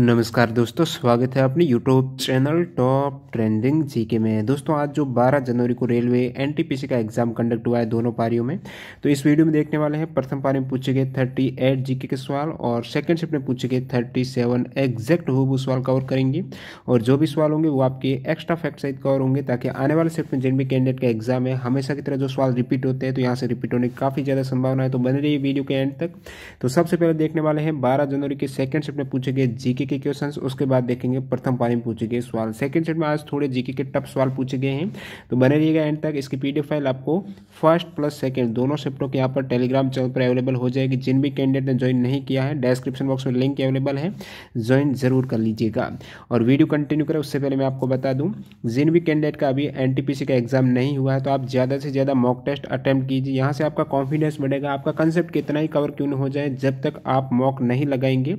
नमस्कार दोस्तों स्वागत है अपने YouTube channel top trending GK में दोस्तों आज जो 12 जनवरी को रेलवे एनटीपीसी का एग्जाम कंडक्ट हुआ है दोनों पारियों में तो इस वीडियो में देखने वाले हैं प्रथम पारी में पूछे गए 38 जीके के सवाल और सेकंड शिफ्ट में पूछे गए 37 सेवन एग्जैक्ट हु सवाल कवर करेंगे और जो भी सवाल होंगे वो आपके एक्स्ट्रा फैक्ट सहित कवर होंगे ताकि आने वाले शिफ्ट में जिन भी कैंडिडेट का एग्जाम है हमेशा की तरह जो सवाल रिपीट होते हैं तो यहाँ से रिपीट होने की काफ़ी ज़्यादा संभावना है तो बने रही वीडियो के एंड तक तो सबसे पहले देखने वाले हैं बारह जनवरी के सेकेंड शिफ्ट में पूछे गए जी जीके के क्वेश्चन उसके बाद देखेंगे प्रथम पारी में पूछे गए सवाल सेकंड सेट में आज थोड़े जीके के टफ सवाल पूछे गए हैं तो बने रहिएगा एंड तक इसकी पीडीएफ फाइल आपको फर्स्ट प्लस सेकंड दोनों शिफ्टों के यहाँ पर टेलीग्राम चैनल पर अवेलेबल हो जाएगी जिन भी कैंडिडेट ने ज्वाइन नहीं किया है डिस्क्रिप्शन बॉक्स में लिंक अवेलेबल है ज्वाइन जरूर कर लीजिएगा और वीडियो कंटिन्यू करें उससे पहले मैं आपको बता दूँ जिन भी कैंडिडेट का अभी एन का एग्जाम नहीं हुआ है तो आप ज़्यादा से ज़्यादा मॉक टेस्ट अटैम्प्ट कीजिए यहाँ से आपका कॉन्फिडेंस बढ़ेगा आपका कंसेप्ट कितना ही कवर क्यों हो जाए जब तक आप मॉक नहीं लगाएंगे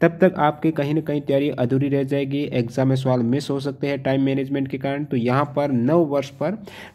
तब तक आपके कहीं कहीं ना कहीं तैयारी अधूरी रह जाएगी एग्जाम में सवाल मिस हो सकते हैं टाइम मैनेजमेंट के कारण तो यहाँ पर नौ वर्ष पर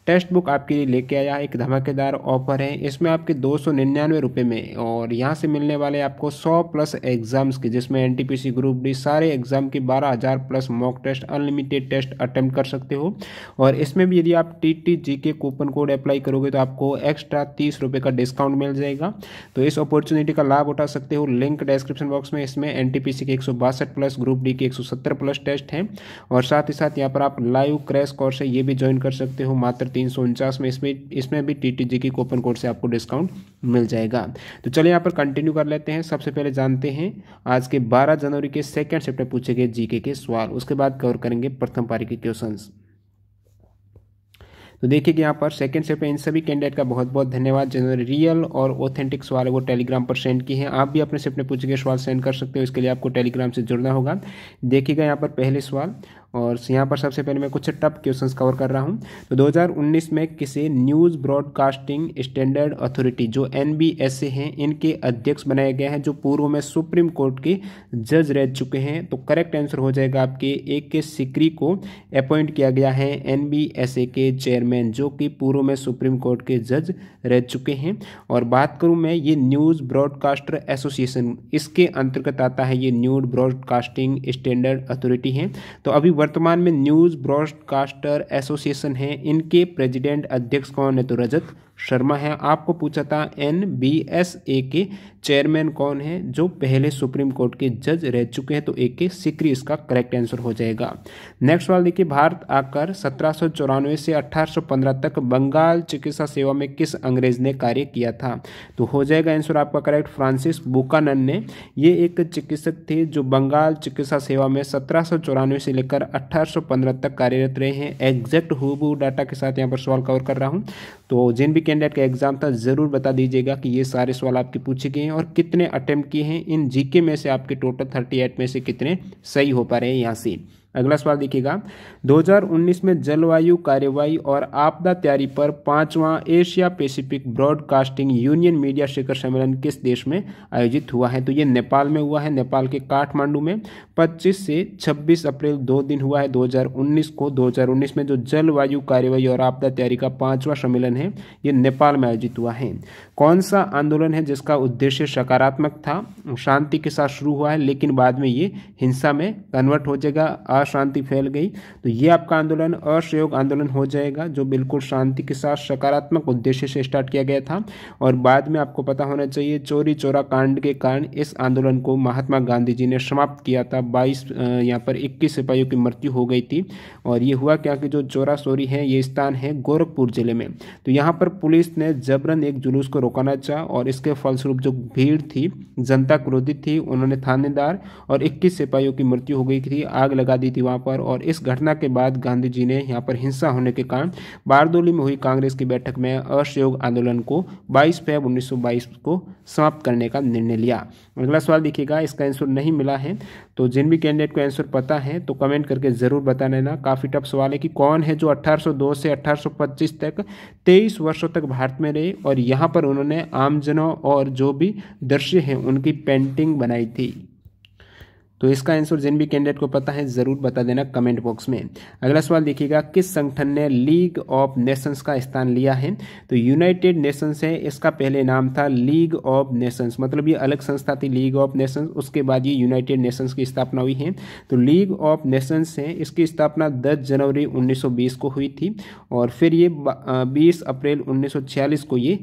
टेक्स्ट बुक आपके लिए लेके आया एक धमाकेदार ऑफर है इसमें आपके दो सौ में और यहाँ से मिलने वाले आपको सौ प्लस एग्जाम्स के जिसमें एन ग्रुप डी सारे एग्जाम के बारह plus mock test unlimited test attempt कर सकते हो और इसमें भी यदि आप टी टी जी के कूपन कोड अप्लाई करोगे तो आपको एक्स्ट्रा तीस रुपये का डिस्काउंट मिल जाएगा तो इस अपॉर्चुनिटी का लाभ उठा सकते हो लिंक डिस्क्रिप्शन बॉक्स में इसमें एनटीपीसी के एक सौ बासठ बासठ प्लस ग्रुप डी की 170 प्लस टेस्ट हैं और साथ ही साथ यहाँ पर आप लाइव क्रैश कोर्स है ये भी ज्वाइन कर सकते हो मात्र तीन में इसमें इसमें भी टी की कोपन कोड से आपको डिस्काउंट मिल जाएगा तो चलिए यहाँ पर कंटिन्यू कर लेते हैं सबसे पहले जानते हैं आज के बारह जनवरी के सेकेंड शिफ्ट में पूछे गए जीके के सवाल उसके बाद कवर करेंगे प्रथम पारी के क्वेश्चंस तो देखिए यहाँ पर सेकंड स्टेप पे इन सभी कैंडिडेट का बहुत बहुत धन्यवाद जिन्होंने रियल और ऑथेंटिक सवाल है वो टेलीग्राम पर सेंड किए हैं आप भी अपने से अपने पूछे गए सवाल सेंड कर सकते हो इसके लिए आपको टेलीग्राम से जुड़ना होगा देखिएगा यहाँ पर पहले सवाल और यहाँ पर सबसे पहले मैं कुछ टप क्वेश्चन कवर कर रहा हूँ तो 2019 में किसे न्यूज़ ब्रॉडकास्टिंग स्टैंडर्ड अथॉरिटी जो एन हैं इनके अध्यक्ष बनाया गया है जो पूर्व में सुप्रीम कोर्ट के जज रह चुके हैं तो करेक्ट आंसर हो जाएगा आपके ए के सिकरी को अपॉइंट किया गया है एन के चेयरमैन जो कि पूर्व में सुप्रीम कोर्ट के जज रह चुके हैं और बात करूँ मैं ये न्यूज़ ब्रॉडकास्टर एसोसिएशन इसके अंतर्गत आता है ये न्यूज ब्रॉडकास्टिंग स्टैंडर्ड अथॉरिटी है तो अभी वर्तमान में न्यूज़ ब्रॉडकास्टर एसोसिएशन है इनके प्रेसिडेंट अध्यक्ष कौन है तो रजत शर्मा है आपको पूछा था एन बी एस ए के चेयरमैन कौन है जो पहले सुप्रीम कोर्ट के जज रह चुके हैं तो ए के सिकरी इसका करेक्ट आंसर हो जाएगा नेक्स्ट सवाल देखिए भारत आकर सत्रह से 1815 तक बंगाल चिकित्सा सेवा में किस अंग्रेज ने कार्य किया था तो हो जाएगा आंसर आपका करेक्ट फ्रांसिस बुकानन ने ये एक चिकित्सक थे जो बंगाल चिकित्सा सेवा में सत्रह से लेकर अट्ठारह तक कार्यरत रहे हैं एग्जैक्ट हु डाटा के साथ यहाँ पर सवाल कवर कर रहा हूँ तो जिन भी कैंडिडेट का एग्ज़ाम था ज़रूर बता दीजिएगा कि ये सारे सवाल आपके पूछे गए हैं और कितने अटैम्प्ट किए हैं इन जीके में से आपके टोटल थर्टी एट में से कितने सही हो पा रहे हैं यहाँ से अगला सवाल देखिएगा 2019 में जलवायु कार्यवाही और आपदा तैयारी पर पांचवां Asia Pacific broadcasting union media शिखर सम्मेलन किस देश में आयोजित हुआ है तो ये नेपाल में हुआ है नेपाल के काठमांडू में 25 से 26 अप्रैल दो दिन हुआ है 2019 को 2019 में जो जलवायु कार्यवाही और आपदा तैयारी का पांचवा सम्मेलन है ये नेपाल में आयोजित हुआ है कौन सा आंदोलन है जिसका उद्देश्य सकारात्मक था शांति के साथ शुरू हुआ है लेकिन बाद में ये हिंसा में कन्वर्ट हो जाएगा अशांति फैल गई तो ये आपका आंदोलन असहयोग आंदोलन हो जाएगा जो बिल्कुल शांति के साथ सकारात्मक उद्देश्य से स्टार्ट किया गया था और बाद में आपको पता होना चाहिए चोरी चोरा कांड के कारण इस आंदोलन को महात्मा गांधी जी ने समाप्त किया था बाईस यहाँ पर इक्कीस सिपाहियों की मृत्यु हो गई थी और ये हुआ क्या कि जो चोरा चोरी है ये स्थान है गोरखपुर जिले में तो यहाँ पर पुलिस ने जबरन एक जुलूस को रोकाना चाहा और इसके फलस्वरूप जो भीड़ थी जनता क्रोधित थी उन्होंने थानेदार और 21 सिपाहियों की मृत्यु हो गई थी आग लगा दी थी वहाँ पर और इस घटना के बाद गांधी जी ने यहाँ पर हिंसा होने के कारण बारदोली में हुई कांग्रेस की बैठक में असहयोग आंदोलन को 22 फेब 1922 को समाप्त करने का निर्णय लिया अगला सवाल देखिएगा इसका आंसर नहीं मिला है तो जिन भी कैंडिडेट को आंसर पता है तो कमेंट करके ज़रूर बता देना काफ़ी टफ सवाल है कि कौन है जो 1802 से 1825 तक 23 वर्षों तक भारत में रहे और यहाँ पर उन्होंने आमजनों और जो भी दृश्य हैं उनकी पेंटिंग बनाई थी तो इसका आंसर जिन भी कैंडिडेट को पता है ज़रूर बता देना कमेंट बॉक्स में अगला सवाल देखिएगा किस संगठन ने लीग ऑफ नेशंस का स्थान लिया है तो यूनाइटेड नेशंस है इसका पहले नाम था लीग ऑफ नेशंस मतलब ये अलग संस्था थी लीग ऑफ नेशंस उसके बाद ये यूनाइटेड नेशंस की स्थापना हुई है तो लीग ऑफ नेशंस है इसकी स्थापना दस जनवरी उन्नीस को हुई थी और फिर ये बीस अप्रैल उन्नीस को ये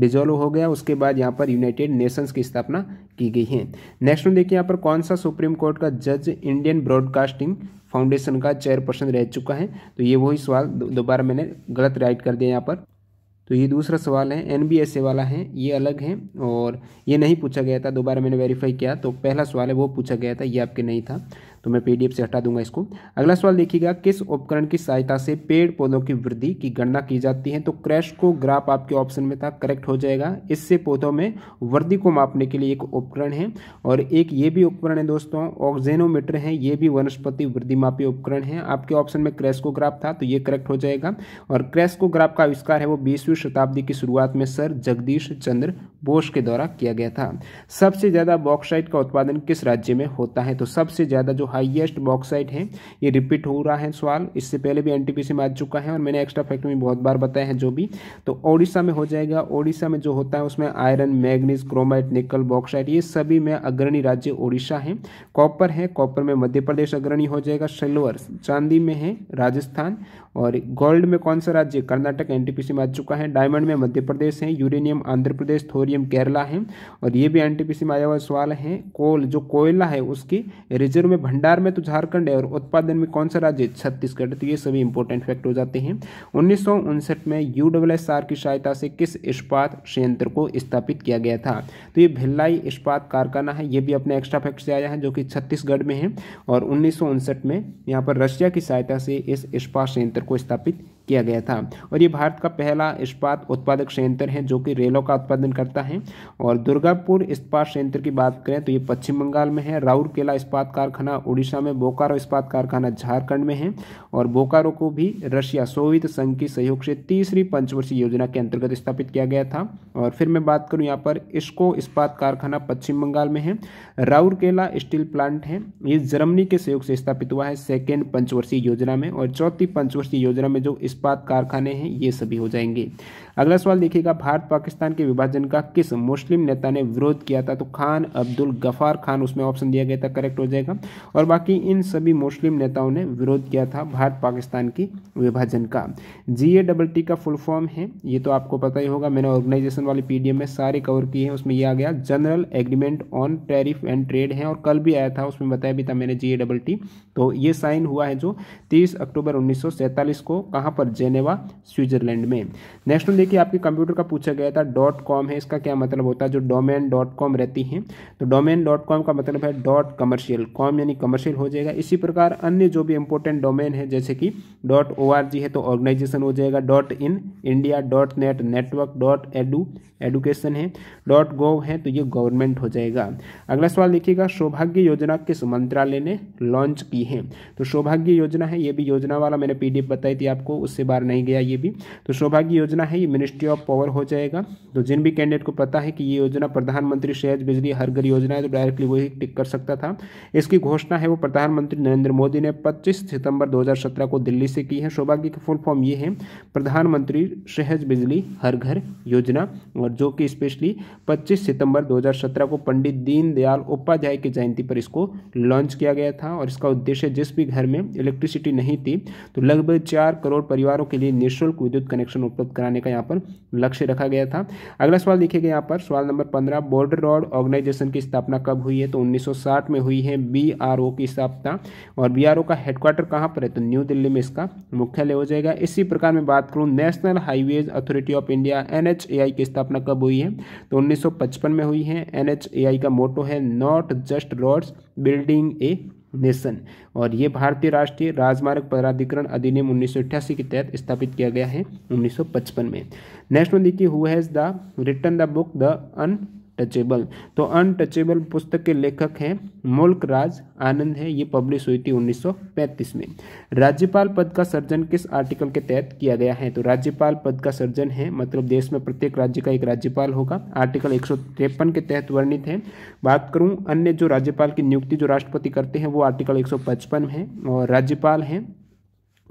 डिजोल्व हो गया उसके बाद यहाँ पर यूनाइटेड नेशंस की स्थापना की गई है नेक्स्ट में देखिए यहाँ पर कौन सा सुप्रीम कोर्ट का जज इंडियन ब्रॉडकास्टिंग फाउंडेशन का चेयरपर्सन रह चुका है तो ये वही सवाल दोबारा मैंने गलत राइट कर दिया यहाँ पर तो ये दूसरा सवाल है एन बी एस ए वाला है ये अलग है और ये नहीं पूछा गया था दोबारा मैंने वेरीफाई किया तो पहला सवाल है वो पूछा गया था ये आपके नहीं था तो मैं पीडीएफ से हटा दूंगा इसको अगला सवाल देखिएगा किस उपकरण की सहायता से पेड़ पौधों की वृद्धि की गणना की जाती है तो क्रैश को ग्राफ आपके ऑप्शन में था करेक्ट हो जाएगा इससे पौधों में वृद्धि को मापने के लिए एक उपकरण है और एक ये भी उपकरण है दोस्तों ऑक्जेनोमीटर है ये भी वनस्पति वृद्धि मापी उपकरण है आपके ऑप्शन में ग्राफ था तो ये करेक्ट हो जाएगा और ग्राफ का आविष्कार है वो बीसवीं शताब्दी की शुरुआत में सर जगदीश चंद्र बोस के द्वारा किया गया था सबसे ज़्यादा बॉक्साइट का उत्पादन किस राज्य में होता है तो सबसे ज़्यादा जो हाईएस्ट बॉक्साइट है ये रिपीट हो रहा है सवाल इससे पहले भी एनटीपीसी में आ चुका है और मैंने एक्स्ट्रा फैक्ट में बहुत बार बताया है जो भी तो ओडिशा में हो जाएगा ओडिशा में जो होता है उसमें iron manganese chromite nickel bauxite ये सभी में अग्रणी राज्य ओडिशा है कॉपर है कॉपर में मध्य प्रदेश अग्रणी हो जाएगा सिल्वर चांदी में है राजस्थान और गोल्ड में कौन सा राज्य कर्नाटक एनटीपीसी में आ चुका है डायमंड में मध्य प्रदेश है यूरेनियम आंध्र प्रदेश थोरियम केरला है और ये भी एनटीपीसी में आया हुआ सवाल है कोल जो कोयला है उसकी रिजर्व में भंडार भंडार में तो झारखंड है और उत्पादन में कौन सा राज्य छत्तीसगढ़ तो ये सभी इंपॉर्टेंट फैक्ट हो जाते हैं उन्नीस में यू की सहायता से किस इस्पात संयंत्र को स्थापित किया गया था तो ये भिल्लाई इस्पात कारखाना है ये भी अपने एक्स्ट्रा फैक्ट से आया है जो कि छत्तीसगढ़ में है और उन्नीस में यहाँ पर रशिया की सहायता से इस इस्पात संयंत्र को स्थापित किया गया था और ये भारत का पहला इस्पात उत्पादक संयंत्र है जो कि रेलों का उत्पादन करता है और दुर्गापुर इस्पात संयंत्र की बात करें तो ये पश्चिम बंगाल में है राउरकेला इस्पात कारखाना उड़ीसा में बोकारो इस्पात कारखाना झारखंड में है और बोकारो को भी रशिया सोवियत संघ के सहयोग से तीसरी पंचवर्षीय योजना के अंतर्गत स्थापित किया गया था और फिर मैं बात करूँ यहाँ पर इसको इस्पात कारखाना पश्चिम बंगाल में है राउरकेला स्टील प्लांट है ये जर्मनी के सहयोग से स्थापित हुआ है सेकेंड पंचवर्षीय योजना में और चौथी पंचवर्षीय योजना में जो इस्पात कारखाने हैं ये सभी हो जाएंगे अगला सवाल देखिएगा भारत पाकिस्तान के विभाजन का किस मुस्लिम नेता ने विरोध किया था तो खान अब्दुल गफार खान उसमें ऑप्शन दिया गया था करेक्ट हो जाएगा और बाकी इन सभी मुस्लिम नेताओं ने विरोध किया था भारत पाकिस्तान की विभाजन का जी ए डबल टी का फुल फॉर्म है ये तो आपको पता ही होगा मैंने ऑर्गेनाइजेशन वाली पी में सारे कवर किए हैं उसमें यह आ गया general agreement on tariff and trade है और कल भी आया था उसमें बताया भी था मैंने जी ए डबल टी तो ये साइन हुआ है जो तीस अक्टूबर उन्नीस को कहाँ पर जेनेवा स्विट्जरलैंड में नेक्स्ट कि आपके कंप्यूटर का पूछा गया था डॉट कॉम है इसका क्या मतलब होता है जो डोमेन डॉट कॉम रहती हैं तो डोमेन डॉट कॉम का मतलब है डॉट कमर्शियल कॉम यानी कमर्शियल हो जाएगा इसी प्रकार अन्य जो भी इंपॉर्टेंट डोमेन है जैसे कि डॉट ओ आर जी है तो ऑर्गेनाइजेशन हो जाएगा dot in India dot net network dot edu education है डॉट गोव है तो ये गवर्नमेंट हो जाएगा अगला सवाल देखिएगा सौभाग्य योजना किस मंत्रालय ने लॉन्च की है तो सौभाग्य योजना है ये भी योजना वाला मैंने पीडीएफ बताई थी आपको उससे बार नहीं गया ये भी तो सौभाग्य योजना है ये मिनिस्ट्री ऑफ पावर हो जाएगा तो जिन भी कैंडिडेट को पता है कि ये योजना प्रधानमंत्री सहज बिजली हर घर योजना है तो डायरेक्टली वही टिक कर सकता था इसकी घोषणा है वो प्रधानमंत्री नरेंद्र मोदी ने 25 सितंबर 2017 को दिल्ली से की है सौभाग्य की फुल फॉर्म ये है प्रधानमंत्री सहज बिजली हर घर योजना और जो कि स्पेशली पच्चीस सितम्बर दो को पंडित दीनदयाल उपाध्याय की जयंती पर इसको लॉन्च किया गया था और इसका उद्देश्य जिस भी घर में इलेक्ट्रिसिटी नहीं थी तो लगभग चार करोड़ परिवारों के लिए निःशुल्क विद्युत कनेक्शन उपलब्ध कराने का यहाँ पर लक्ष्य रखा गया था अगला सवाल देखिएगा यहाँ पर सवाल नंबर पंद्रह बॉर्डर रोड ऑर्गेनाइजेशन की स्थापना कब हुई है तो 1960 में हुई है बी की स्थापना और बी का हेडक्वार्टर कहाँ पर है तो न्यू दिल्ली में इसका मुख्यालय हो जाएगा इसी प्रकार में बात करूँ national highways authority of India N की स्थापना कब हुई है तो उन्नीस में हुई है एन का मोटो है not just roads building a nation और ये भारतीय राष्ट्रीय राजमार्ग प्राधिकरण अधिनियम उन्नीस के तहत स्थापित किया गया है 1955 में नेक्स्ट में देखिए who has the written the book the untouchable तो अनटचेबल पुस्तक के लेखक हैं मुल्क राज आनंद है ये पब्लिश हुई थी 1935 में राज्यपाल पद का सर्जन किस आर्टिकल के तहत किया गया है तो राज्यपाल पद का सर्जन है मतलब देश में प्रत्येक राज्य का एक राज्यपाल होगा आर्टिकल एक के तहत वर्णित है बात करूँ अन्य जो राज्यपाल की नियुक्ति जो राष्ट्रपति करते हैं वो आर्टिकल एक है और राज्यपाल हैं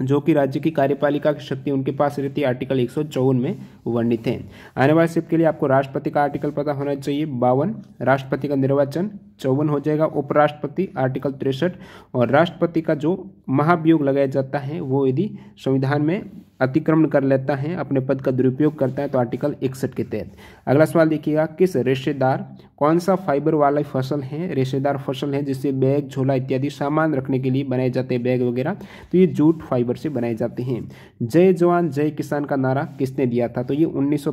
जो कि राज्य की कार्यपालिका की शक्ति उनके पास रहती है आर्टिकल एक में वर्णित है आने वाले सिप के लिए आपको राष्ट्रपति का आर्टिकल पता होना चाहिए बावन राष्ट्रपति का निर्वाचन चौवन हो जाएगा उपराष्ट्रपति आर्टिकल तिरसठ और राष्ट्रपति का जो महाभियोग लगाया जाता है वो यदि संविधान में अतिक्रमण कर लेता है अपने पद का दुरुपयोग करता है तो आर्टिकल इकसठ के तहत अगला सवाल देखिएगा किस रेशेदार कौन सा फाइबर वाला फसल है रेशेदार फसल है जिससे बैग झोला इत्यादि सामान रखने के लिए बनाए जाते हैं बैग वगैरह तो ये जूट फाइबर से बनाए जाते हैं जय जवान जय किसान का नारा किसने दिया था तो ये उन्नीस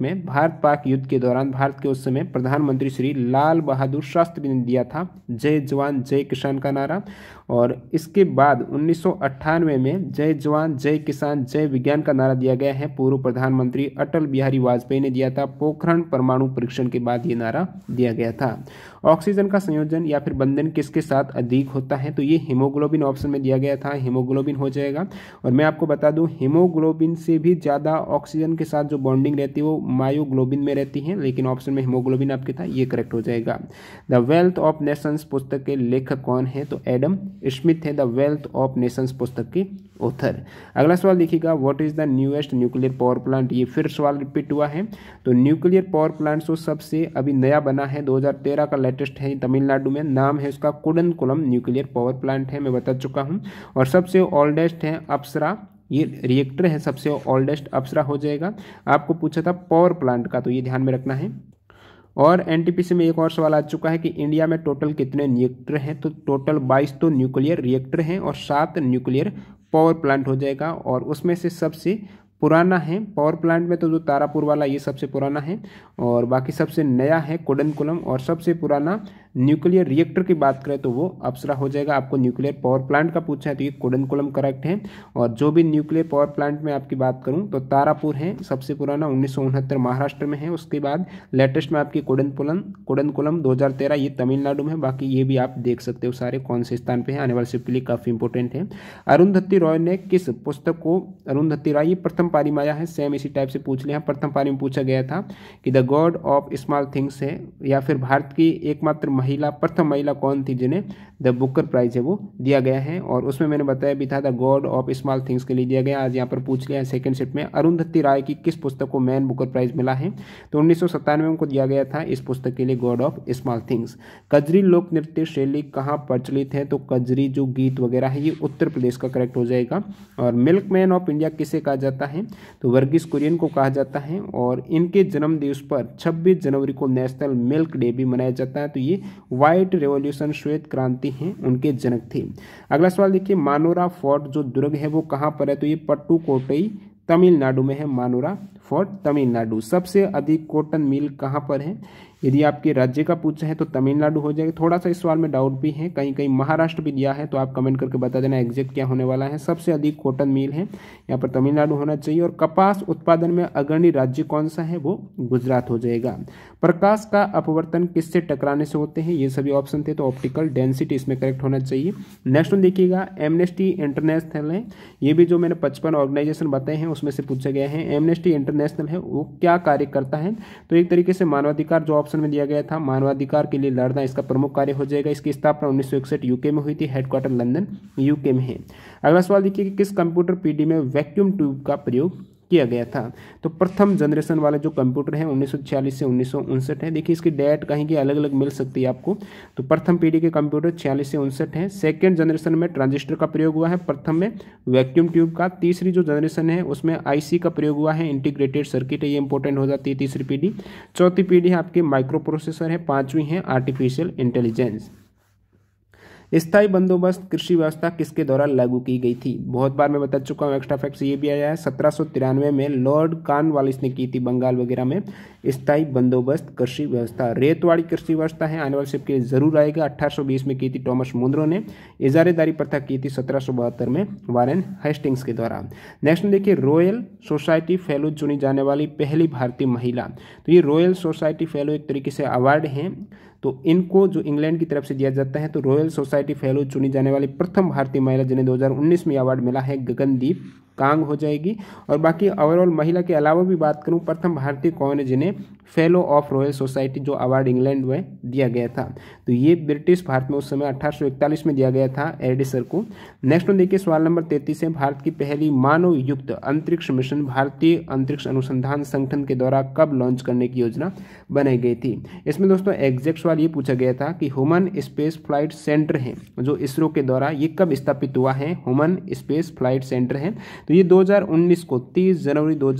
में भारत पाक युद्ध के दौरान भारत के उस समय प्रधानमंत्री श्री लाल बहादुर शास्त्री ने दिया था जय जवान जय किसान का नारा और इसके बाद उन्नीस में जय जवान जय किसान जय विज्ञान का नारा दिया गया है पूर्व प्रधानमंत्री अटल बिहारी वाजपेयी ने दिया था पोखरण परमाणु परीक्षण के बाद ये नारा दिया गया था ऑक्सीजन का संयोजन या फिर बंधन किसके साथ अधिक होता है तो ये हीमोग्लोबिन ऑप्शन में दिया गया था हीमोग्लोबिन हो जाएगा और मैं आपको बता दूं हीमोग्लोबिन से भी ज़्यादा ऑक्सीजन के साथ जो बॉन्डिंग रहती है वो मायोग्लोबिन में रहती है लेकिन ऑप्शन में हीमोग्लोबिन आपके था ये करेक्ट हो जाएगा द वेल्थ ऑफ नेशंस पुस्तक के लेखक कौन है तो एडम स्मिथ है द वेल्थ ऑफ नेशंस पुस्तक के ऑथर अगला सवाल देखिएगा what is the newest nuclear power plant ये फिर सवाल रिपीट हुआ है तो न्यूक्लियर पावर प्लांट तो सबसे अभी नया बना है 2013 का लेटेस्ट है तमिलनाडु में नाम है उसका कुडनकुलम न्यूक्लियर पावर प्लांट है मैं बता चुका हूँ और सबसे ओल्डेस्ट है अप्सरा ये रिएक्टर है सबसे ओल्डेस्ट अप्सरा हो जाएगा आपको पूछा था पावर प्लांट का तो ये ध्यान में रखना है और एनटीपीसी में एक और सवाल आ चुका है कि इंडिया में टोटल कितने रिएक्टर हैं तो टोटल 22 तो न्यूक्लियर रिएक्टर हैं और सात न्यूक्लियर पावर प्लांट हो जाएगा और उसमें से सबसे पुराना है पावर प्लांट में तो जो तारापुर वाला ये सबसे पुराना है और बाकी सबसे नया है कोडनकुलम और सबसे पुराना न्यूक्लियर रिएक्टर की बात करें तो वो अपसरा हो जाएगा आपको न्यूक्लियर पावर प्लांट का पूछा है तो ये कोडन कोलम करेक्ट है और जो भी न्यूक्लियर पावर प्लांट में आपकी बात करूँ तो तारापुर है सबसे पुराना उन्नीस महाराष्ट्र में है उसके बाद लेटेस्ट में आपकी कोडन कोलम कोडन कोलम दो ये तमिलनाडु में बाकी ये भी आप देख सकते हो सारे कौन से स्थान पर है आने वाले शिफ्ट के लिए काफ़ी इंपॉर्टेंट है अरुंधति रॉय ने किस पुस्तक को अरुंधति रॉय ये प्रथम पारी माया है सेम इसी टाइप से पूछ लिया प्रथम पारी में पूछा गया था कि the god of small things है या फिर भारत की एकमात्र महिला प्रथम महिला कौन थी जिन्हें द बुकर प्राइज़ है वो दिया गया है और उसमें मैंने बताया भी था the god of small things के लिए दिया गया आज यहाँ पर पूछ लिया है सेकंड शिफ्ट में अरुंधति राय की किस पुस्तक को मैन बुकर प्राइज़ मिला है तो उन्नीस में उनको दिया गया था इस पुस्तक के लिए गॉड ऑफ स्मॉल थिंग्स कजरी लोक नृत्य शैली कहाँ प्रचलित है तो कजरी जो गीत वगैरह है ये उत्तर प्रदेश का करेक्ट हो जाएगा और मिल्क मैन ऑफ इंडिया किसे कहा जाता है तो वर्गीस कुरियन को कहा जाता है और इनके जन्मदिवस पर छब्बीस जनवरी को नेशनल मिल्क डे भी मनाया जाता है तो ये व्हाइट रेवोल्यूशन श्वेत क्रांति होते हैं उनके जनक थे अगला सवाल देखिए मानोरा फोर्ट जो दुर्ग है वो कहाँ पर है तो ये कोटई तमिलनाडु में है मानोरा फोर्ट तमिलनाडु सबसे अधिक कॉटन मिल कहाँ पर है यदि आपके राज्य का पूछा है तो तमिलनाडु हो जाएगा थोड़ा सा इस सवाल में डाउट भी है कहीं कहीं महाराष्ट्र भी दिया है तो आप कमेंट करके बता देना एग्जैक्ट क्या होने वाला है सबसे अधिक कॉटन मिल है यहाँ पर तमिलनाडु होना चाहिए और कपास उत्पादन में अग्रणी राज्य कौन सा है वो गुजरात हो जाएगा प्रकाश का अपवर्तन किससे टकराने से होते हैं ये सभी ऑप्शन थे तो ऑप्टिकल डेंसिटी इसमें करेक्ट होना चाहिए नेक्स्ट देखिएगा एमनेस्टी इंटरनेशनल है ये भी जो मैंने पचपन ऑर्गेनाइजेशन बताए हैं उसमें से पूछा गया है एमनेस्टी इंटरनेशनल है वो क्या कार्य करता है तो एक तरीके से मानवाधिकार जो ऑप्शन शासन में दिया गया था मानवाधिकार के लिए लड़ना इसका प्रमुख कार्य हो जाएगा इसकी स्थापना उन्नीस यूके में हुई थी हेडक्वार्टर लंदन यूके में है अगला सवाल देखिए कि किस कंप्यूटर पीडी में वैक्यूम ट्यूब का प्रयोग किया गया था तो प्रथम जनरेशन वाले जो कंप्यूटर हैं उन्नीस से उन्नीस है देखिए इसकी डेट कहीं की अलग अलग मिल सकती है आपको तो प्रथम पीढ़ी के कंप्यूटर छियालीस से उनसठ है सेकेंड जनरेशन में ट्रांजिस्टर का प्रयोग हुआ है प्रथम में वैक्यूम ट्यूब का तीसरी जो जनरेशन है उसमें आईसी का प्रयोग हुआ है इंटीग्रेटेड सर्किट है ये इंपॉर्टेंट हो जाती है तीसरी पीढ़ी चौथी पीढ़ी आपके माइक्रो प्रोसेसर है पाँचवीं है आर्टिफिशियल इंटेलिजेंस स्थायी बंदोबस्त कृषि व्यवस्था किसके द्वारा लागू की गई थी बहुत बार मैं बता चुका हूँ एक्स्ट्रा फैक्ट्स ये भी आया है सत्रह में लॉर्ड कानवालिस ने की थी बंगाल वगैरह में स्थायी बंदोबस्त कृषि व्यवस्था रेतवाड़ी कृषि व्यवस्था है आने वाले के जरूर आएगा अठारह में की थी टॉमस मुंद्रो ने इजारेदारी प्रथा की थी सत्रह में वारेन हेस्टिंग्स के द्वारा नेक्स्ट देखिए रॉयल सोसाइटी फेलो चुनी जाने वाली पहली भारतीय महिला तो ये रॉयल सोसाइटी फेलो एक तरीके से अवार्ड हैं तो इनको जो इंग्लैंड की तरफ से दिया जाता है तो रॉयल सोसाइटी फेलो चुनी जाने वाली प्रथम भारतीय महिला जिन्हें 2019 में अवार्ड मिला है गगनदीप कांग हो जाएगी और बाकी ओवरऑल महिला के अलावा भी बात करूँ प्रथम भारतीय कौन है जिन्हें फेलो ऑफ रॉयल सोसाइटी जो अवार्ड इंग्लैंड में दिया गया था तो ये ब्रिटिश भारत में उस समय 1841 में दिया गया था एडिसर को नेक्स्ट में देखिए सवाल नंबर तैतीस है भारत की पहली मानव युक्त अंतरिक्ष मिशन भारतीय अंतरिक्ष अनुसंधान संगठन के द्वारा कब लॉन्च करने की योजना बनाई गई थी इसमें दोस्तों एग्जैक्ट सवाल ये पूछा गया था कि ह्यूमन स्पेस फ्लाइट सेंटर है जो इसरो के द्वारा ये कब स्थापित हुआ है ह्यूमन स्पेस फ्लाइट सेंटर है तो ये दो को तीस जनवरी दो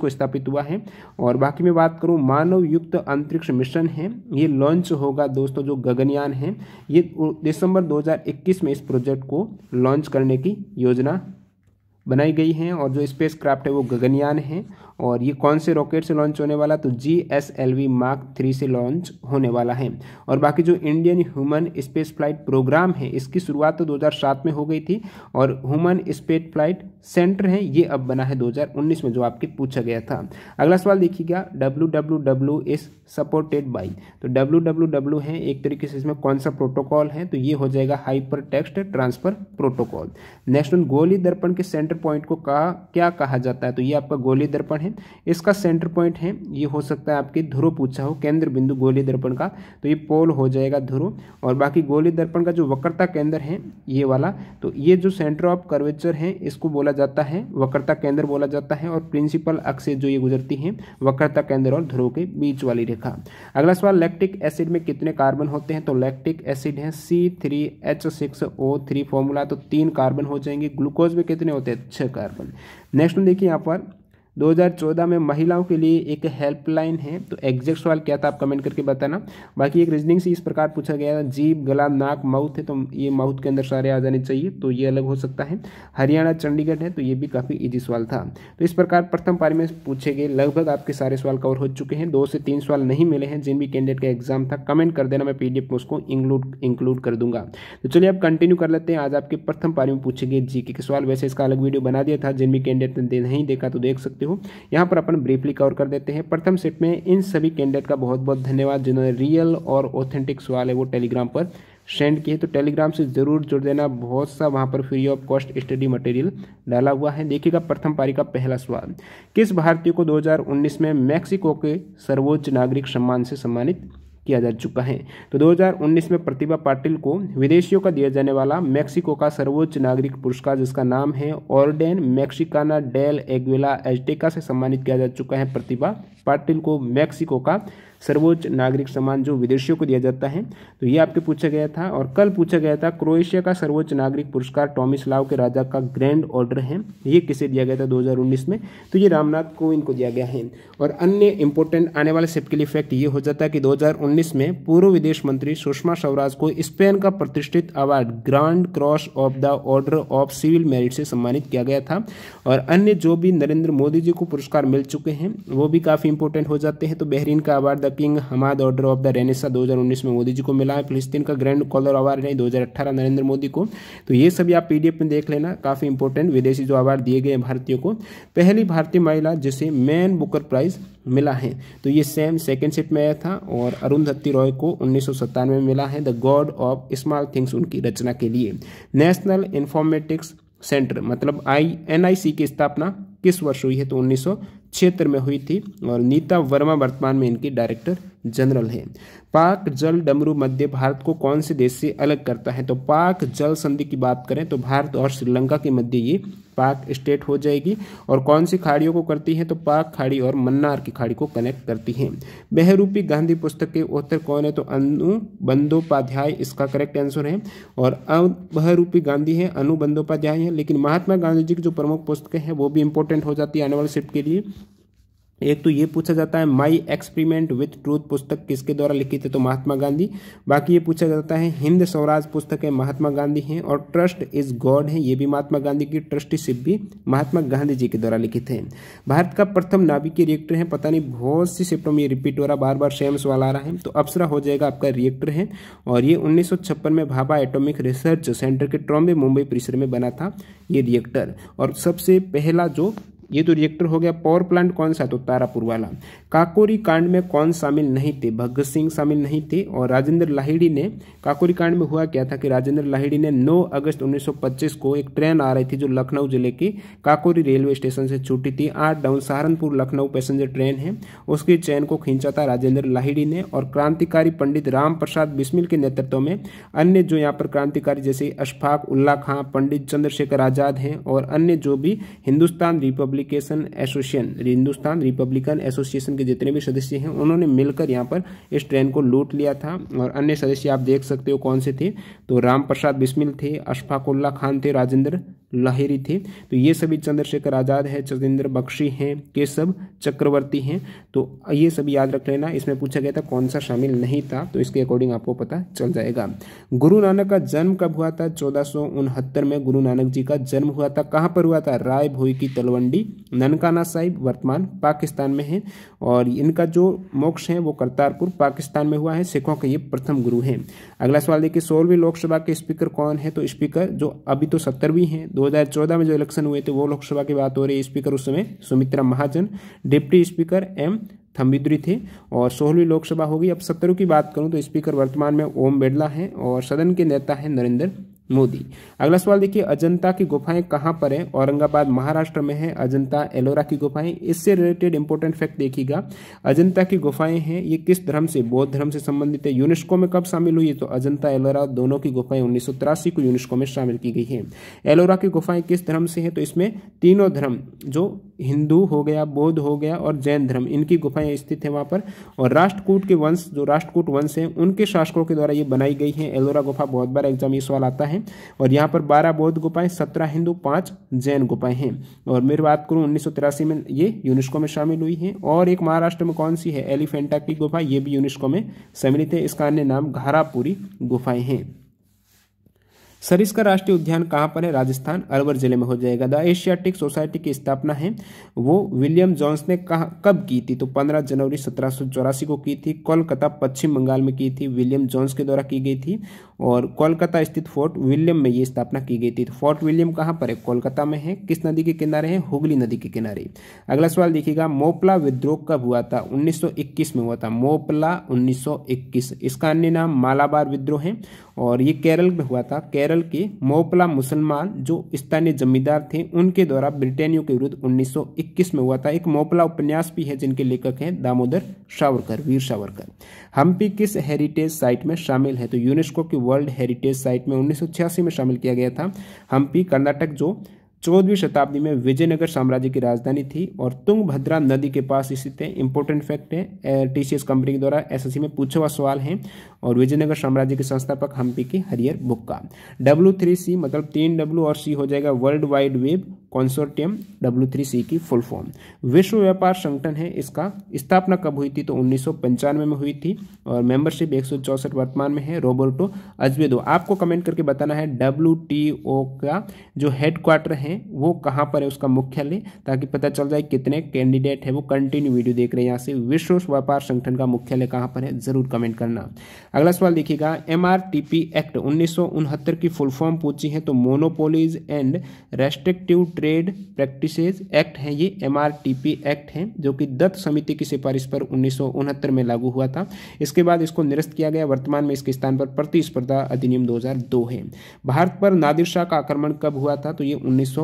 को स्थापित हुआ है और बाकी मैं बात करूँ मानव युक्त अंतरिक्ष मिशन है ये लॉन्च होगा दोस्तों जो गगनयान है ये दिसंबर 2021 में इस प्रोजेक्ट को लॉन्च करने की योजना बनाई गई है और जो स्पेस क्राफ्ट है वो गगनयान है और ये कौन से रॉकेट से लॉन्च होने वाला तो G S L V mark three से लॉन्च होने वाला है और बाकी जो Indian human space flight programme है इसकी शुरुआत तो 2007 में हो गई थी और ह्यूमन स्पेस फ्लाइट सेंटर है ये अब बना है 2019 में जो आपके पूछा गया था अगला सवाल देखिएगा W W W is supported by तो डब्ल्यू डब्ल्यू डब्ल्यू है एक तरीके से इसमें कौन सा प्रोटोकॉल है तो ये हो जाएगा hypertext transfer protocol next one गोली दर्पण के सेंटर पॉइंट को कहा क्या कहा जाता है तो ये आपका गोली दर्पण है इसका सेंटर पॉइंट है ये हो सकता है आपके ध्रुव पूछा हो केंद्र बिंदु गोली दर्पण का तो ये पोल हो जाएगा ध्रुव और बाकी गोली दर्पण का जो वक्रता केंद्र है ये वाला तो ये जो सेंटर ऑफ कर्वेचर है इसको बोला बोला जाता है वक्रता केंद्र बोला जाता है और प्रिंसिपल अक्ष जो ये गुजरती है वक्रता केंद्र और ध्रुव के बीच वाली रेखा अगला सवाल लैक्टिक एसिड में कितने कार्बन होते हैं तो लैक्टिक एसिड है C three H six O three formula तो तीन कार्बन हो जाएंगे ग्लूकोज में कितने होते हैं छः कार्बन नेक्स्ट देखिए यहाँ पर 2014 में महिलाओं के लिए एक हेल्पलाइन है तो एग्जैक्ट सवाल क्या था आप कमेंट करके बताना बाकी एक रीजनिंग से इस प्रकार पूछा गया जीभ गला नाक माउथ है तो ये माउथ के अंदर सारे आ जाने चाहिए तो ये अलग हो सकता है हरियाणा चंडीगढ़ है तो ये भी काफ़ी ईजी सवाल था तो इस प्रकार प्रथम पारी में पूछे गए लगभग आपके सारे सवाल कवर हो चुके हैं दो से तीन सवाल नहीं मिले हैं जिन भी कैंडिडेट का एग्जाम था कमेंट कर देना मैं पीडीएफ में उसको इंक्लूड इंक्लूड कर दूंगा तो चलिए आप कंटिन्यू कर लेते हैं आज आपके प्रथम पारी में पूछे गए जी के सवाल वैसे इसका अलग वीडियो बना दिया था जिन भी कैंडिडेट ने नहीं देखा तो देख सकते हो यहाँ पर अपन ब्रीफली कवर कर देते हैं प्रथम सेट में इन सभी कैंडिडेट का बहुत बहुत धन्यवाद जिन्होंने रियल और ऑथेंटिक सवाल है वो टेलीग्राम पर सेंड किए तो टेलीग्राम से ज़रूर जुड़ देना बहुत सा वहाँ पर free of cost study material डाला हुआ है देखिएगा प्रथम पारी का पहला सवाल किस भारतीय को 2019 में मैक्सिको के सर्वोच्च नागरिक सम्मान से सम्मानित किया जा चुका है तो 2019 में प्रतिभा पाटिल को विदेशियों का दिया जाने वाला मैक्सिको का सर्वोच्च नागरिक पुरस्कार जिसका नाम है Orden Mexicana del Aguila Azteca से सम्मानित किया जा चुका है प्रतिभा पाटिल को मैक्सिको का सर्वोच्च नागरिक सम्मान जो विदेशियों को दिया जाता है तो ये आपके पूछा गया था और कल पूछा गया था क्रोएशिया का सर्वोच्च नागरिक पुरस्कार लाव के राजा का ग्रैंड ऑर्डर है ये किसे दिया गया था दो में तो ये रामनाथ कोविंद को दिया गया है और अन्य इंपॉर्टेंट आने वाले लिए इफेक्ट ये हो जाता है कि दो में पूर्व विदेश मंत्री सुषमा स्वराज को स्पेन का प्रतिष्ठित award grand cross of the order of civil merit से सम्मानित किया गया था और अन्य जो भी नरेंद्र मोदी जी को पुरस्कार मिल चुके हैं वो भी काफ़ी इंपोर्टेंट हो जाते हैं तो बहरीन का award the king Hamad order of the renaissance 2019 में मोदी जी को मिला है फिलिस्तीन का ग्रैंड कॉलर अवार्ड है 2018 नरेंद्र मोदी को तो ये सभी आप पीडीएफ में देख लेना काफ़ी इंपॉर्टेंट विदेशी जो अवार्ड दिए गए भारतीयों को पहली भारतीय महिला जिसे मैन बुकर प्राइज मिला है तो ये सेम सेकेंड सेट में आया था और अरुंधति रॉय को उन्नीस में मिला है the god of small things उनकी रचना के लिए नेशनल इन्फॉर्मेटिक्स सेंटर मतलब आई एन की स्थापना किस वर्ष हुई है तो क्षेत्र में हुई थी और नीता वर्मा वर्तमान में इनकी डायरेक्टर जनरल है पाक जल डमरू मध्य भारत को कौन से देश से अलग करता है तो पाक जल संधि की बात करें तो भारत और श्रीलंका के मध्य ये पाक स्टेट हो जाएगी और कौन सी खाड़ियों को करती है तो पाक खाड़ी और मन्नार की खाड़ी को कनेक्ट करती है बहरूपी गांधी पुस्तक के उत्तर कौन है तो अनु बंदोपाध्याय इसका करेक्ट आंसर है और बहरूपी गांधी है अनु बंदोपाध्याय है लेकिन महात्मा गांधी जी की जो प्रमुख पुस्तकें हैं वो भी इंपॉर्टेंट हो जाती है आने वाले शिफ्ट के लिए एक तो ये पूछा जाता है माई एक्सपेरिमेंट विथ ट्रूथ पुस्तक किसके द्वारा लिखी थी तो महात्मा गांधी बाकी ये पूछा जाता है हिंद स्वराज पुस्तक है महात्मा गांधी हैं और ट्रस्ट इज गॉड है ये भी महात्मा गांधी की ट्रस्टीशिप भी महात्मा गांधी जी के द्वारा लिखित है भारत का प्रथम नाविकी रिएक्टर है पता नहीं बहुत सी शिफ्टों में ये रिपीट हो रहा बार बार सेम सवाल आ रहा है तो अपसरा हो जाएगा आपका रिएक्टर है और ये उन्नीस में भाभा एटोमिक रिसर्च सेंटर के ट्रॉम्बे मुंबई परिसर में बना था ये रिएक्टर और सबसे पहला जो ये तो रिएक्टर हो गया पावर प्लांट कौन सा तो तारापुर वाला काकोरी कांड में कौन शामिल नहीं थे भगत सिंह शामिल नहीं थे और राजेंद्र लाहिड़ी ने काकोरी कांड में हुआ क्या था कि राजेंद्र लाहिड़ी ने 9 अगस्त 1925 को एक ट्रेन आ रही थी जो लखनऊ जिले के काकोरी रेलवे स्टेशन से छूटी थी आठ down Saharanpur Lucknow passenger train है उसकी चैन को खींचा था राजेंद्र लाहिड़ी ने और क्रांतिकारी पंडित राम प्रसाद बिस्मिल के नेतृत्व में अन्य जो यहाँ पर क्रांतिकारी जैसे अशफाक उल्ला खां पंडित चंद्रशेखर आजाद हैं और अन्य जो भी Hindustan republic republication association Hindustan republican association के जितने भी सदस्य हैं उन्होंने मिलकर यहाँ पर इस ट्रेन को लूट लिया था और अन्य सदस्य आप देख सकते हो कौन से थे तो राम प्रसाद बिस्मिल थे अशफाकुल्ला खान थे राजेंद्र लाहिरी थे तो ये सभी चंद्रशेखर आज़ाद है चंद्र बख्शी हैं केशव चक्रवर्ती हैं तो ये सभी याद रख लेना इसमें पूछा गया था कौन सा शामिल नहीं था तो इसके अकॉर्डिंग आपको पता चल जाएगा गुरु नानक का जन्म कब हुआ था चौदह में गुरु नानक जी का जन्म हुआ था कहाँ पर हुआ था राय भोई की तलवंडी ननकाना साहिब वर्तमान पाकिस्तान में है और इनका जो मोक्ष है वो करतारपुर पाकिस्तान में हुआ है सिखों के ये प्रथम गुरु हैं अगला सवाल देखिए सोलहवीं लोकसभा के स्पीकर कौन है तो स्पीकर जो अभी तो सत्तरवीं हैं 2014 में जो इलेक्शन हुए थे वो लोकसभा की बात हो रही है स्पीकर उस समय Sumitra Mahajan deputy speaker M Thambidurai थे और सोलहवीं लोकसभा होगी अब सत्तरों की बात करूँ तो स्पीकर वर्तमान में ओम बिरला हैं और सदन के नेता हैं नरेंद्र मोदी अगला सवाल देखिए अजंता की गुफाएं कहाँ पर हैं औरंगाबाद महाराष्ट्र में है अजंता एलोरा की गुफाएं इससे रिलेटेड इंपॉर्टेंट फैक्ट देखिएगा अजंता की गुफाएं हैं ये किस धर्म से बौद्ध धर्म से संबंधित है यूनेस्को में कब शामिल हुई है तो अजंता एलोरा दोनों की गुफाएं उन्नीस को यूनेस्को में शामिल की गई है एलोरा की गुफाएं किस धर्म से है तो इसमें तीनों धर्म जो हिंदू हो गया बौद्ध हो गया और जैन धर्म इनकी गुफाएं स्थित है वहाँ पर और राष्ट्रकूट के वंश जो राष्ट्रकूट वंश हैं उनके शासकों के द्वारा ये बनाई गई है एलोरा गुफा बहुत बार एग्जाम ये सवाल आता है और यहाँ पर बारह बौद्ध गुफाएं सत्रह हिंदू पाँच जैन गुफाएं हैं और मेरी बात करूँ उन्नीस में ये यूनेस्को में शामिल हुई है और एक महाराष्ट्र में कौन सी है एलिफेंटा की गुफा ये भी यूनेस्को में सम्मिलित है इसका अन्य नाम घारापुरी गुफाएं हैं सरिस्का राष्ट्रीय उद्यान कहाँ पर है राजस्थान अलवर जिले में हो जाएगा द एशियाटिक सोसाइटी की स्थापना है वो विलियम जॉन्स ने कहा कब की थी तो पंद्रह जनवरी सत्रह को की थी कोलकाता पश्चिम बंगाल में की थी विलियम जॉन्स के द्वारा की गई थी और कोलकाता स्थित फोर्ट विलियम में ये स्थापना की गई थी तो फोर्ट विलियम कहाँ पर है कोलकाता में है किस नदी के किनारे हैं हुगली नदी के किनारे अगला सवाल देखिएगा मोपला विद्रोह कब हुआ था 1921 में हुआ था मोपला 1921 इसका अन्य नाम मालाबार विद्रोह है और ये केरल में हुआ था केरल के मोपला मुसलमान जो स्थानीय जमींदार थे उनके द्वारा ब्रिटेनियों के विरुद्ध उन्नीस में हुआ था एक मोपला उपन्यास भी है जिनके लेखक हैं दामोदर सावरकर वीर सावरकर हम्पी किस हेरिटेज साइट में शामिल है तो यूनेस्को की वर्ल्ड हेरिटेज साइट में उन्नीस में शामिल किया गया था हम्पी कर्नाटक जो चौदहवीं शताब्दी में विजयनगर साम्राज्य की राजधानी थी और तुंगभद्रा नदी के पास स्थित है इंपॉर्टेंट फैक्ट है टीसीएस कंपनी के द्वारा एसएससी में पूछा हुआ सवाल है और विजयनगर साम्राज्य के संस्थापक हम्पी के हरियर बुक्का डब्ल्यू थ्री सी मतलब तीन डब्ल्यू और सी हो जाएगा world wide web consortium W three C की फुल फॉर्म विश्व व्यापार संगठन है इसका स्थापना कब हुई थी तो उन्नीस में हुई थी और मेंबरशिप एक वर्तमान में है रोबर्टो अजवेदो आपको कमेंट करके बताना है डब्ल्यू का जो हेडक्वार्टर है वो कहाँ पर है उसका मुख्यालय ताकि पता चल जाए कितने कैंडिडेट है वो कंटिन्यू वीडियो देख रहे हैं यहाँ से विश्व व्यापार संगठन का मुख्यालय कहाँ पर है जरूर कमेंट करना अगला सवाल देखिएगा M R T P act उन्नीस की फुल फॉर्म पूछी है तो monopolies and restrictive trade practice act है ये M R T P act है जो कि दत्त समिति की सिफारिश पर उन्नीस में लागू हुआ था इसके बाद इसको निरस्त किया गया वर्तमान में इसके स्थान पर प्रतिस्पर्धा अधिनियम 2002 है भारत पर नादिर शाह का आक्रमण कब हुआ था तो ये उन्नीस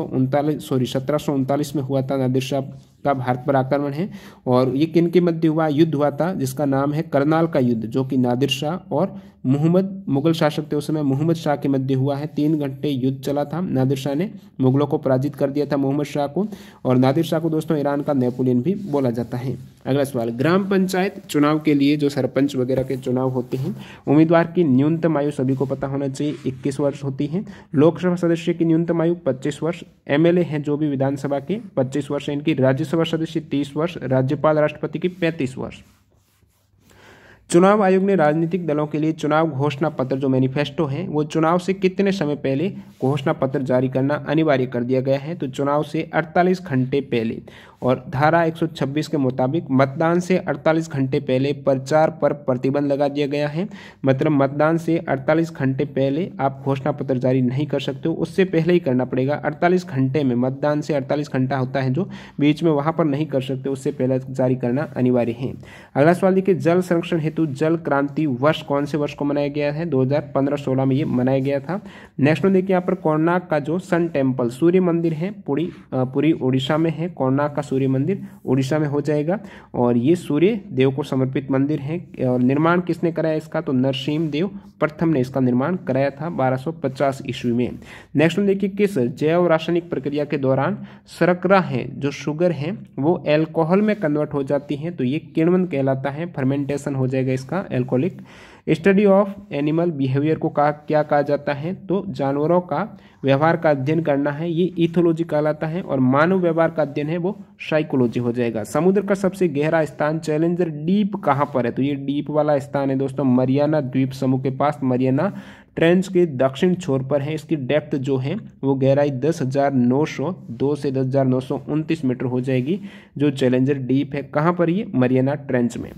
सॉरी सत्रह में हुआ था नादिर शाह का भारत पर आक्रमण है और ये किन के मध्य हुआ युद्ध हुआ था जिसका नाम है करनाल का युद्ध जो कि नादिर शाह था और मोहम्मद मुगल शासक थे उस समय मोहम्मद शाह के मध्य हुआ है तीन घंटे युद्ध चला था नादिर शाह ने मुगलों को पराजित कर दिया था मोहम्मद शाह को और नादिर शाह को दोस्तों ईरान का नेपोलियन भी बोला जाता है अगला सवाल ग्राम पंचायत चुनाव के लिए जो सरपंच वगैरह के चुनाव होते हैं उम्मीदवार की न्यूनतम आयु सभी को पता होना चाहिए इक्कीस वर्ष होती है लोकसभा सदस्य की न्यूनतम आयु पच्चीस वर्ष एम हैं जो भी विधानसभा के पच्चीस वर्ष इनकी राज्यसभा सदस्य तीस वर्ष राज्यपाल राष्ट्रपति की पैंतीस वर्ष चुनाव आयोग ने राजनीतिक दलों के लिए चुनाव घोषणा पत्र जो मैनिफेस्टो है वो चुनाव से कितने समय पहले घोषणा पत्र जारी करना अनिवार्य कर दिया गया है तो चुनाव से 48 घंटे पहले और धारा 126 के मुताबिक मतदान से 48 घंटे पहले प्रचार पर प्रतिबंध लगा दिया गया है मतलब मतदान से 48 घंटे पहले आप घोषणा पत्र जारी नहीं कर सकते हो उससे पहले ही करना पड़ेगा 48 घंटे में मतदान से 48 घंटा होता है जो बीच में वहां पर नहीं कर सकते उससे पहले जारी करना अनिवार्य है अगला सवाल देखिए जल संरक्षण हेतु जल क्रांति वर्ष कौन से वर्ष को मनाया गया है दो हजार में ये मनाया गया था नेक्स्ट में देखिए यहाँ पर कोणार्क का जो सन टेम्पल सूर्य मंदिर है पूरी पूरी उड़ीसा में है कोणार्क का सूर्य मंदिर उड़ीसा में हो जाएगा और ये सूर्य देव को समर्पित मंदिर है और निर्माण किसने कराया इसका तो नरसिंह देव प्रथम ने इसका निर्माण कराया था 1250 सौ ईस्वी में नेक्स्ट में देखिए किस जैव रासायनिक प्रक्रिया के दौरान सरकरा है जो शुगर है वो एल्कोहल में कन्वर्ट हो जाती है तो ये किण्वन कहलाता है फर्मेंटेशन हो जाएगा इसका alcoholic study of animal behaviour को कहा क्या कहा जाता है तो जानवरों का व्यवहार का अध्ययन करना है ये इथोलॉजी कहलाता है और मानव व्यवहार का अध्ययन है वो साइकोलॉजी हो जाएगा समुद्र का सबसे गहरा स्थान चैलेंजर डीप कहाँ पर है तो ये डीप वाला स्थान है दोस्तों मरियाना द्वीप समूह के पास मरियाना ट्रेंच के दक्षिण छोर पर है इसकी डेप्थ जो है वो गहराई दस हज़ार नौ सौ दो से दस हज़ार नौ सौ उनतीस मीटर हो जाएगी जो चैलेंजर डीप है कहाँ पर ये मरियाना ट्रेंच में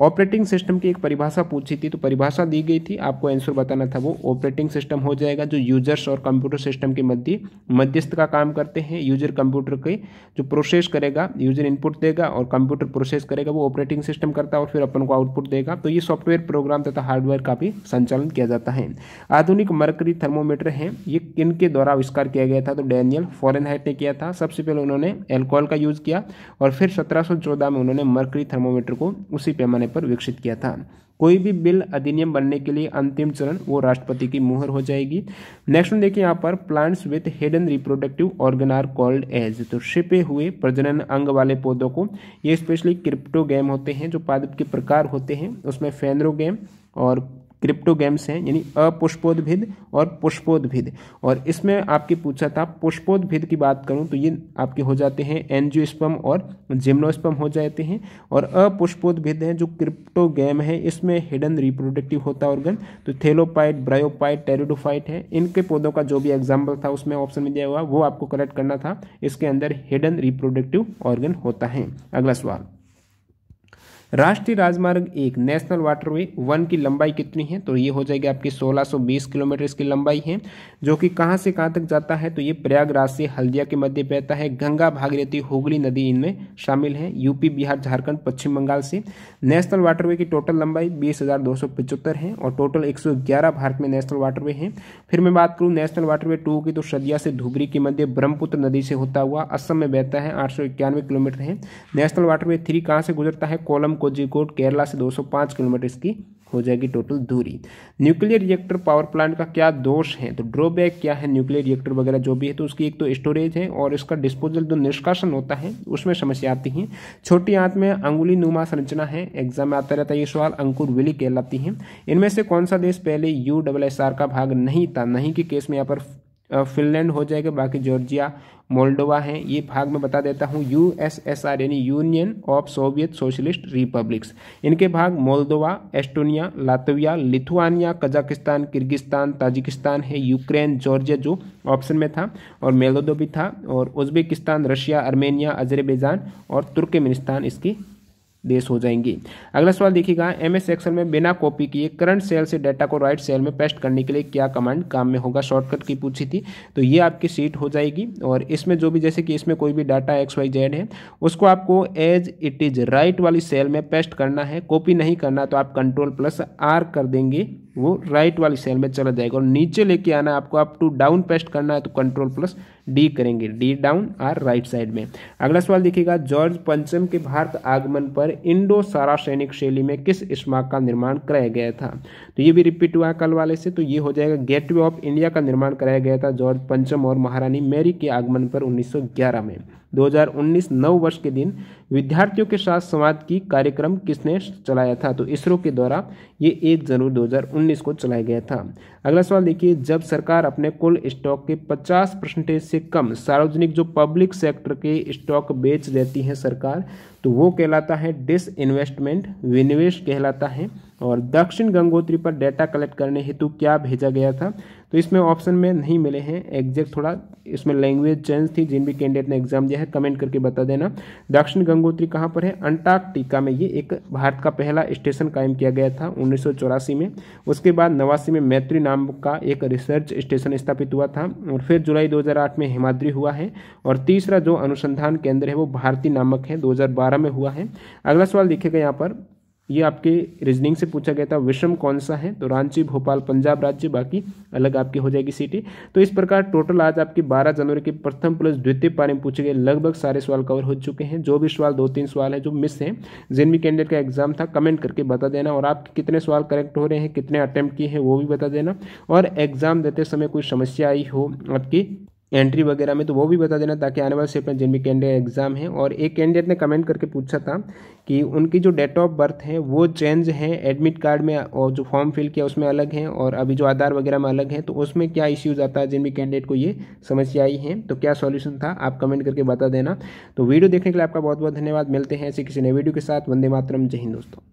ऑपरेटिंग सिस्टम की एक परिभाषा पूछी थी तो परिभाषा दी गई थी आपको आंसर बताना था वो ऑपरेटिंग सिस्टम हो जाएगा जो यूजर्स और कंप्यूटर सिस्टम के मध्य मध्यस्थ का काम करते हैं यूजर कंप्यूटर के जो प्रोसेस करेगा यूजर इनपुट देगा और कंप्यूटर प्रोसेस करेगा वो ऑपरेटिंग सिस्टम करता है और फिर अपन को आउटपुट देगा तो ये सॉफ्टवेयर प्रोग्राम तथा हार्डवेयर का भी संचालन किया जाता है आधुनिक मरकरी थर्मोमीटर हैं ये किन के द्वारा आविष्कार किया गया था तो डैनियल फॉरन ने किया था सबसे पहले उन्होंने एल्कोहल का यूज़ किया और फिर सत्रह में उन्होंने मरकरी थर्मोमीटर को उसी पैमाने पैमाने पर विकसित किया था कोई भी बिल अधिनियम बनने के लिए अंतिम चरण वो राष्ट्रपति की मुहर हो जाएगी नेक्स्ट देखिए यहाँ पर plants with hidden reproductive organ are called as तो छिपे हुए प्रजनन अंग वाले पौधों को ये स्पेशली क्रिप्टोगेम होते हैं जो पादप के प्रकार होते हैं उसमें फेनरोगेम और क्रिप्टोगेम्स हैं यानी अपुष्पोद्भिद और पुष्पोद्भिद और इसमें आपके पूछा था पुष्पोद्भिद की बात करूं तो ये आपके हो जाते हैं एनजियोस्पम और जिम्नोस्पम हो जाते हैं और अपुष्पोद्भिद हैं जो क्रिप्टोगेम है इसमें हिडन रिप्रोडक्टिव होता है ऑर्गन तो थेलोपाइट ब्रायोपाइट टेरिडोफाइट है इनके पौधों का जो भी एग्जाम्पल था उसमें ऑप्शन में दिया हुआ वो आपको कलेक्ट करना था इसके अंदर हिडन रिप्रोडक्टिव ऑर्गन होता है अगला सवाल राष्ट्रीय राजमार्ग एक नेशनल वाटरवे वन की लंबाई कितनी है तो ये हो जाएगी आपकी 1620 किलोमीटर इसकी लंबाई है जो कि कहाँ से कहाँ तक जाता है तो ये प्रयागराज से हल्दिया के मध्य बहता है गंगा भागीरथी हुगली नदी इनमें शामिल है यूपी बिहार झारखंड पश्चिम बंगाल से नेशनल वाटरवे की टोटल लंबाई बीस है और टोटल एक भारत में नेशनल वाटरवे है फिर मैं बात करूँ नेशनल वाटरवे टू की तो सदिया से धुबरी के मध्य ब्रह्मपुत्र नदी से होता हुआ असम में बहता है आठ किलोमीटर है नेशनल वाटरवे थ्री कहाँ से गुजरता है कोलम कोजिकोट केरला से 205 किलोमीटर इसकी हो जाएगी टोटल दूरी न्यूक्लियर रिएक्टर पावर प्लांट का क्या दोष है तो ड्रॉबैक क्या है न्यूक्लियर रिएक्टर वगैरह जो भी है तो उसकी एक तो स्टोरेज है और इसका डिस्पोजल जो निष्कासन होता है उसमें समस्या आती है छोटी आंत में अंगुली नुमा संरचना है एग्जाम में आता रहता है ये सवाल अंकुर विली कहलाती है इनमें से कौन सा देश पहले यू एस आर का भाग नहीं था नहीं के केस में यहाँ पर फिनलैंड हो जाएगा बाकी जॉर्जिया मोल्डोवा है ये भाग में बता देता हूँ यू एस एस आर यानी union of soviet socialist republics इनके भाग Moldova Estonia Latvia Lithuania Kazakhstan Kyrgyzstan Tajikistan है यूक्रेन जॉर्जिया जो ऑप्शन में था और मेलोदो भी था और उज्बेकिस्तान रशिया अर्मेनिया अजरबैजान और तुर्कमेनिस्तान इसकी देश हो जाएंगी अगला सवाल देखिएगा एम एस एक्सल में बिना कॉपी किए करंट सेल से डाटा को राइट सेल में पेस्ट करने के लिए क्या कमांड काम में होगा शॉर्टकट की पूछी थी तो ये आपकी सीट हो जाएगी और इसमें जो भी जैसे कि इसमें कोई भी डाटा एक्स वाई जेड है उसको आपको एज इट इज राइट वाली सेल में पेस्ट करना है कॉपी नहीं करना तो आप कंट्रोल प्लस आर कर देंगे वो राइट वाली सेल में चला जाएगा और नीचे लेके आना आपको आप टू डाउन पेस्ट करना है तो कंट्रोल प्लस डी करेंगे D down R right side में अगला सवाल देखिएगा जॉर्ज पंचम के भारत आगमन पर इंडो सारा सैनिक शैली में किस स्मारक का निर्माण कराया गया था तो ये भी रिपीट हुआ कल वाले से तो ये हो जाएगा गेटवे ऑफ इंडिया का निर्माण कराया गया था जॉर्ज पंचम और महारानी मेरी के आगमन पर उन्नीस में 2019 नव वर्ष के दिन विद्यार्थियों के साथ संवाद की कार्यक्रम किसने चलाया था तो इसरो के द्वारा ये एक जनवरी 2019 को चलाया गया था अगला सवाल देखिए जब सरकार अपने कुल स्टॉक के 50 परसेंटेज से कम सार्वजनिक जो पब्लिक सेक्टर के स्टॉक बेच देती है सरकार तो वो कहलाता है डिस इन्वेस्टमेंट विनिवेश कहलाता है और दक्षिण गंगोत्री पर डेटा कलेक्ट करने हेतु क्या भेजा गया था तो इसमें ऑप्शन में नहीं मिले हैं एग्जैक्ट थोड़ा इसमें लैंग्वेज चेंज थी जिन भी कैंडिडेट ने एग्जाम दिया है कमेंट करके बता देना दक्षिण गंगोत्री कहाँ पर है अंटार्कटिका में ये एक भारत का पहला स्टेशन कायम किया गया था उन्नीस में उसके बाद नवासी में मैत्री नाम का एक रिसर्च स्टेशन स्थापित हुआ था और फिर जुलाई दो में हिमाद्री हुआ है और तीसरा जो अनुसंधान केंद्र है वो भारती नामक है दो में हुआ है अगला सवाल देखिएगा यहाँ पर ये आपके रीजनिंग से पूछा गया था विषम कौन सा है तो रांची भोपाल पंजाब राज्य बाकी अलग आपकी हो जाएगी सिटी तो इस प्रकार टोटल आज आपके 12 जनवरी के प्रथम प्लस द्वितीय पारे में पूछे गए लगभग सारे सवाल कवर हो चुके हैं जो भी सवाल दो तीन सवाल है जो मिस हैं जिन भी कैंडिडेट का एग्जाम था कमेंट करके बता देना और आपके कितने सवाल करेक्ट हो रहे हैं कितने अटैम्प्ट किए हैं वो भी बता देना और एग्जाम देते समय कोई समस्या आई हो आपकी एंट्री वगैरह में तो वो भी बता देना ताकि आने वाले स्टेप में जिन भी कैंडिडेट एग्ज़ाम है और एक कैंडिडेट ने कमेंट करके पूछा था कि उनकी जो डेट ऑफ बर्थ है वो चेंज है एडमिट कार्ड में और जो फॉर्म फिल किया उसमें अलग है और अभी जो आधार वगैरह में अलग है तो उसमें क्या इश्यूज आता है जिन भी कैंडिडेट को ये समस्या आई है तो क्या सॉल्यूशन था आप कमेंट करके बता देना तो वीडियो देखने के लिए आपका बहुत बहुत धन्यवाद मिलते हैं ऐसे किसी नए वीडियो के साथ वंदे मातरम जय हिंद दोस्तों